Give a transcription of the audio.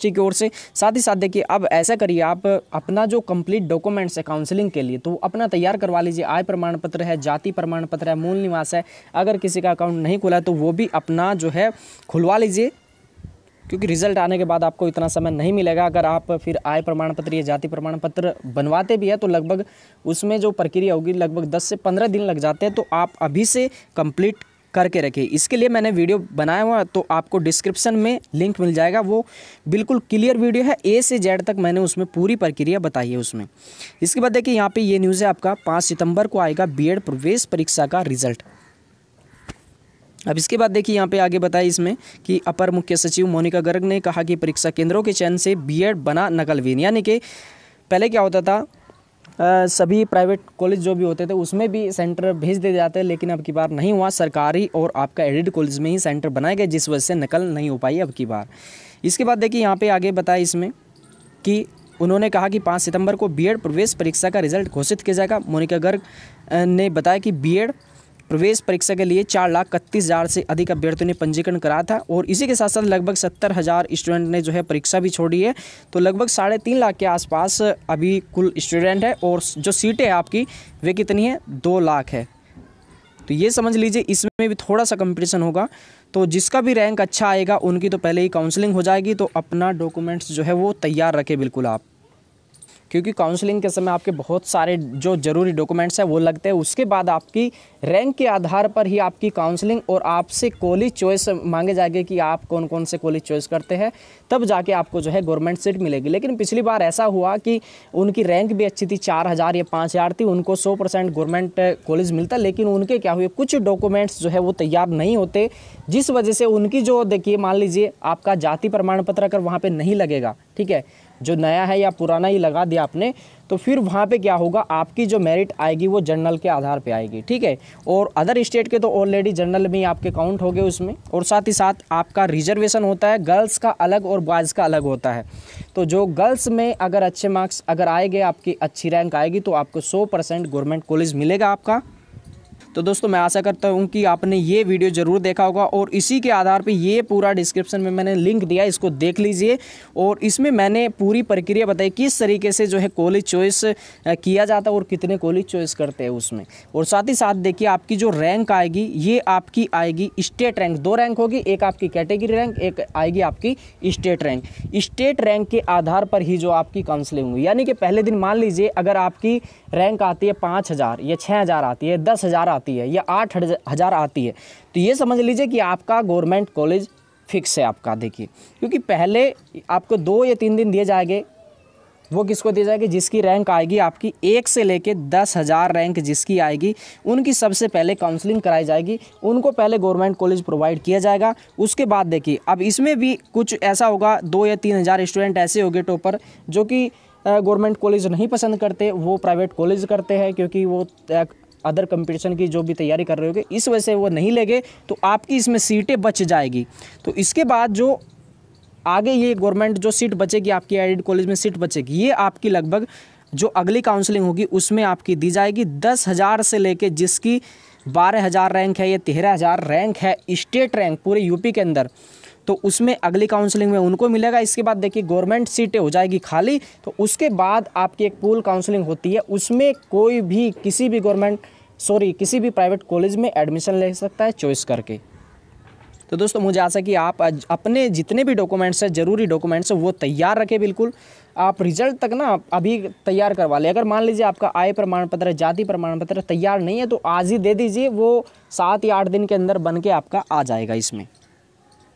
की ओर से साथ ही साथ देखिए अब ऐसा करिए आप अपना जो कंप्लीट डॉक्यूमेंट्स है काउंसलिंग के लिए तो अपना तैयार करवा लीजिए आय प्रमाण पत्र है जाति प्रमाण पत्र है मूल निवास है अगर किसी का अकाउंट नहीं खुला है तो वो भी अपना जो है खुलवा लीजिए क्योंकि रिजल्ट आने के बाद आपको इतना समय नहीं मिलेगा अगर आप फिर आय प्रमाण पत्र या जाति प्रमाण पत्र बनवाते भी है तो लगभग उसमें जो प्रक्रिया होगी लगभग 10 से 15 दिन लग जाते हैं तो आप अभी से कंप्लीट करके रखिए इसके लिए मैंने वीडियो बनाया हुआ तो आपको डिस्क्रिप्शन में लिंक मिल जाएगा वो बिल्कुल क्लियर वीडियो है ए से जेड तक मैंने उसमें पूरी प्रक्रिया बताई है उसमें इसके बाद देखिए यहाँ पर ये न्यूज़ है आपका पाँच सितम्बर को आएगा बी प्रवेश परीक्षा का रिजल्ट अब इसके बाद देखिए यहाँ पे आगे बताया इसमें कि अपर मुख्य सचिव मोनिका गर्ग ने कहा कि परीक्षा केंद्रों के चयन से बीएड बना नकलवीन यानी कि पहले क्या होता था सभी प्राइवेट कॉलेज जो भी होते थे उसमें भी सेंटर भेज दिए जाते हैं लेकिन अब की बार नहीं हुआ सरकारी और आपका एडिड कॉलेज में ही सेंटर बनाए गए जिस वजह से नकल नहीं हो पाई अब की बार इसके बाद देखिए यहाँ पे आगे बताया इसमें कि उन्होंने कहा कि पाँच सितंबर को बीएड प्रवेश परीक्षा का रिजल्ट घोषित किया जाएगा मोनिका गर्ग ने बताया कि बीएड प्रवेश परीक्षा के लिए चार लाख इकतीस हज़ार से अधिक अभ्यर्थियों ने पंजीकरण कराया था और इसी के साथ साथ लगभग सत्तर हज़ार स्टूडेंट ने जो है परीक्षा भी छोड़ी है तो लगभग साढ़े तीन लाख के आसपास अभी कुल स्टूडेंट है और जो सीटें हैं आपकी वे कितनी है दो लाख है तो ये समझ लीजिए इसमें भी थोड़ा सा कंपटीशन होगा तो जिसका भी रैंक अच्छा आएगा उनकी तो पहले ही काउंसलिंग हो जाएगी तो अपना डॉक्यूमेंट्स जो है वो तैयार रखें बिल्कुल आप क्योंकि काउंसलिंग के समय आपके बहुत सारे जो ज़रूरी डॉक्यूमेंट्स हैं वो लगते हैं उसके बाद आपकी रैंक के आधार पर ही आपकी काउंसलिंग और आपसे कॉलेज चॉइस मांगे जाएंगे कि आप कौन कौन से कॉलेज चॉइस करते हैं तब जाके आपको जो है गवर्नमेंट सीट मिलेगी लेकिन पिछली बार ऐसा हुआ कि उनकी रैंक भी अच्छी थी चार हज़ार या पाँच हज़ार थी उनको सौ परसेंट गवर्नमेंट कॉलेज मिलता लेकिन उनके क्या हुए कुछ डॉक्यूमेंट्स जो है वो तैयार नहीं होते जिस वजह से उनकी जो देखिए मान लीजिए आपका जाति प्रमाण पत्र अगर वहाँ पर नहीं लगेगा ठीक है जो नया है या पुराना ही लगा दिया आपने तो फिर वहाँ पे क्या होगा आपकी जो मेरिट आएगी वो जनरल के आधार पे आएगी ठीक है और अदर स्टेट के तो ऑलरेडी जनरल में ही आपके काउंट हो गए उसमें और साथ ही साथ आपका रिजर्वेशन होता है गर्ल्स का अलग और बॉयज़ का अलग होता है तो जो गर्ल्स में अगर अच्छे मार्क्स अगर आए गए आपकी अच्छी रैंक आएगी तो आपको सौ परसेंट गवर्नमेंट कॉलेज मिलेगा आपका तो दोस्तों मैं आशा करता हूँ कि आपने ये वीडियो ज़रूर देखा होगा और इसी के आधार पर ये पूरा डिस्क्रिप्शन में मैंने लिंक दिया इसको देख लीजिए और इसमें मैंने पूरी प्रक्रिया बताई किस तरीके से जो है कॉलेज चॉइस किया जाता है और कितने कॉलेज चॉइस करते हैं उसमें और साथ ही साथ देखिए आपकी जो रैंक आएगी ये आपकी आएगी स्टेट रैंक दो रैंक होगी एक आपकी कैटेगरी रैंक एक आएगी आपकी स्टेट रैंक स्टेट रैंक के आधार पर ही जो आपकी काउंसलिंग होगी यानी कि पहले दिन मान लीजिए अगर आपकी रैंक आती है पाँच हज़ार या छः हज़ार आती है दस हज़ार आती आती है या आठ हज़ार आती है तो ये समझ लीजिए कि आपका गवर्नमेंट कॉलेज फिक्स है आपका देखिए क्योंकि पहले आपको दो या तीन दिन दिए जाएंगे वो किसको दिए जाएंगे जिसकी रैंक आएगी आपकी एक से लेके दस हज़ार रैंक जिसकी आएगी उनकी सबसे पहले काउंसलिंग कराई जाएगी उनको पहले गवर्नमेंट कॉलेज प्रोवाइड किया जाएगा उसके बाद देखिए अब इसमें भी कुछ ऐसा होगा दो या तीन हज़ार स्टूडेंट ऐसे हो गए टॉपर जो कि गवर्नमेंट कॉलेज नहीं पसंद करते वो प्राइवेट कॉलेज करते हैं क्योंकि वो अदर कंपटीशन की जो भी तैयारी कर रहे होगे इस वजह से वो नहीं लेंगे तो आपकी इसमें सीटें बच जाएगी तो इसके बाद जो आगे ये गवर्नमेंट जो सीट बचेगी आपकी आई कॉलेज में सीट बचेगी ये आपकी लगभग जो अगली काउंसलिंग होगी उसमें आपकी दी जाएगी दस हज़ार से लेके जिसकी बारह हज़ार रैंक है या तेरह हज़ार रैंक है स्टेट रैंक पूरे यूपी के अंदर तो उसमें अगली काउंसलिंग में उनको मिलेगा इसके बाद देखिए गवर्नमेंट सीटें हो जाएगी खाली तो उसके बाद आपकी एक पूल काउंसलिंग होती है उसमें कोई भी किसी भी गवर्नमेंट सॉरी किसी भी प्राइवेट कॉलेज में एडमिशन ले सकता है चॉइस करके तो दोस्तों मुझे आशा कि आप अपने जितने भी डॉक्यूमेंट्स हैं ज़रूरी डॉक्यूमेंट्स हैं वो तैयार रखें बिल्कुल आप रिजल्ट तक ना अभी तैयार करवा लें अगर मान लीजिए आपका आय प्रमाण पत्र जाति प्रमाण पत्र तैयार नहीं है तो आज ही दे दीजिए वो सात या आठ दिन के अंदर बन के आपका आ जाएगा इसमें